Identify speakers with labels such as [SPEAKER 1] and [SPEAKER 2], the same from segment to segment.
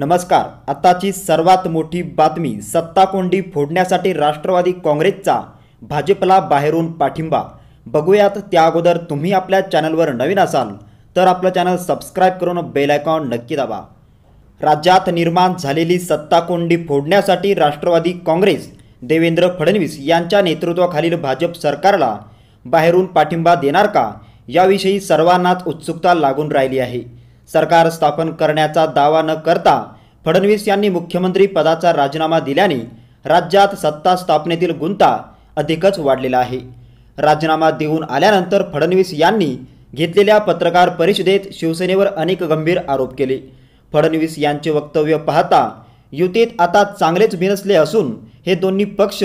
[SPEAKER 1] नमस्कार आत्ताची सर्वात मोठी बातमी सत्ताकोंडी फोडण्यासाठी राष्ट्रवादी काँग्रेसचा भाजपला बाहेरून पाठिंबा बघूयात त्या अगोदर तुम्ही आपल्या चॅनलवर नवीन असाल तर आपलं चॅनल सबस्क्राईब करून बेलायकॉन नक्की दाबा राज्यात निर्माण झालेली सत्ताकोंडी फोडण्यासाठी राष्ट्रवादी काँग्रेस देवेंद्र फडणवीस यांच्या नेतृत्वाखालील भाजप सरकारला बाहेरून पाठिंबा देणार का याविषयी सर्वांनाच उत्सुकता लागून राहिली आहे सरकार स्थापन करण्याचा दावा न करता फडणवीस यांनी मुख्यमंत्री पदाचा राजीनामा दिल्याने राज्यात सत्ता स्थापनेतील गुंता अधिकच वाढलेला आहे राजीनामा देऊन आल्यानंतर फडणवीस यांनी घेतलेल्या पत्रकार परिषदेत शिवसेनेवर अनेक गंभीर आरोप केले फडणवीस यांचे वक्तव्य पाहता युतीत आता चांगलेच भिनसले असून हे दोन्ही पक्ष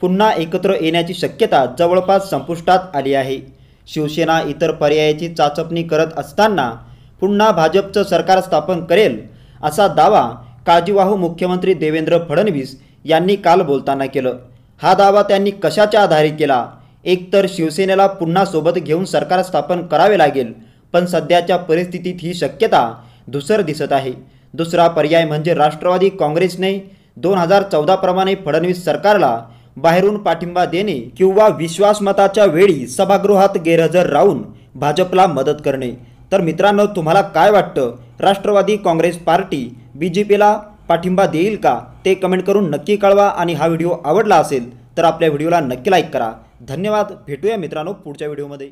[SPEAKER 1] पुन्हा एकत्र येण्याची शक्यता जवळपास संपुष्टात आली आहे शिवसेना इतर पर्यायाची चाचपणी करत असताना पुन्हा भाजपचं सरकार स्थापन करेल असा दावा काळजीवाहू मुख्यमंत्री देवेंद्र फडणवीस यांनी काल बोलताना केलं हा दावा त्यांनी कशाच्या आधारित केला एकतर शिवसेनेला पुन्हा सोबत घेऊन सरकार स्थापन करावे लागेल पण सध्याच्या परिस्थितीत ही शक्यता दुसर दिसत आहे दुसरा पर्याय म्हणजे राष्ट्रवादी काँग्रेसने दोन हजार चौदाप्रमाणे फडणवीस सरकारला बाहेरून पाठिंबा देणे किंवा विश्वासमताच्या वेळी सभागृहात गैरहजर राहून भाजपला मदत करणे तर मित्रांनो तुम्हाला काय वाटतं Rashtrawadi Congress party B J पीला पाठिंबा देईल का ते कमेंट करून नक्की कळवा आणि हा व्हिडिओ आवडला असेल तर आपल्या व्हिडिओला नक्की लाईक करा धन्यवाद भेटूया मित्रांनो पुढच्या व्हिडिओमध्ये